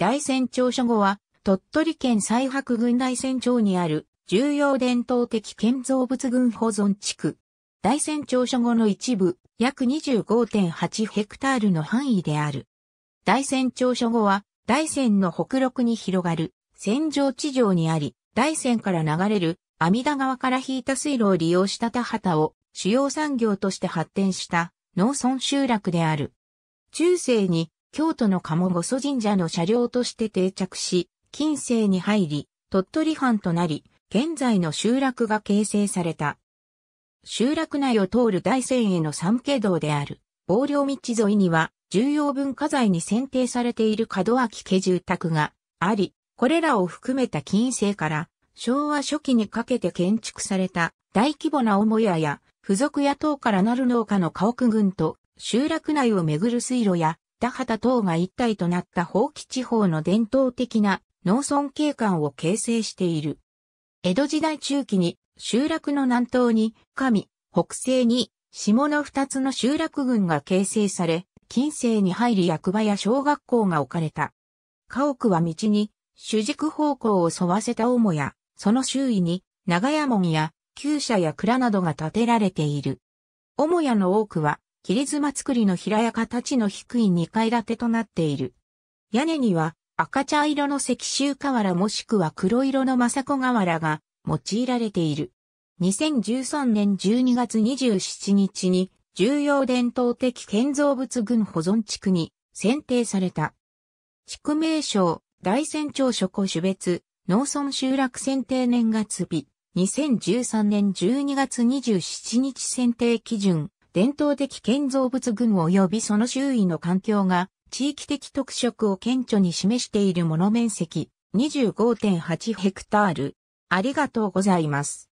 大船長所後は、鳥取県西白郡大船長にある、重要伝統的建造物群保存地区。大船長所後の一部、約25.8ヘクタールの範囲である。大船長所後は、大仙の北陸に広がる、戦場地上にあり、大仙から流れる、阿弥陀川から引いた水路を利用した田畑を、主要産業として発展した、農村集落である。中世に京都の鴨御祖神社の車両として定着し、近世に入り、鳥取藩となり、現在の集落が形成された。集落内を通る大山への三景道である、防領道沿いには、重要文化財に選定されている門脇家住宅があり、これらを含めた近世から、昭和初期にかけて建築された大規模な母屋や、付属屋等からなる農家の家屋群と、集落内をめぐる水路や田畑等が一体となった法規地方の伝統的な農村景観を形成している。江戸時代中期に集落の南東に上、北西に下の二つの集落群が形成され、近世に入り役場や小学校が置かれた。家屋は道に主軸方向を沿わせた母屋、その周囲に長屋門や旧舎や蔵などが建てられている。母屋の多くは切妻造りの平屋形の低い2階建てとなっている。屋根には赤茶色の石州瓦もしくは黒色の政子瓦が用いられている。2013年12月27日に重要伝統的建造物群保存地区に選定された。地区名称、大山町諸庫種別、農村集落選定年月日、2013年12月27日選定基準、伝統的建造物群及びその周囲の環境が地域的特色を顕著に示しているもの面積25.8ヘクタール。ありがとうございます。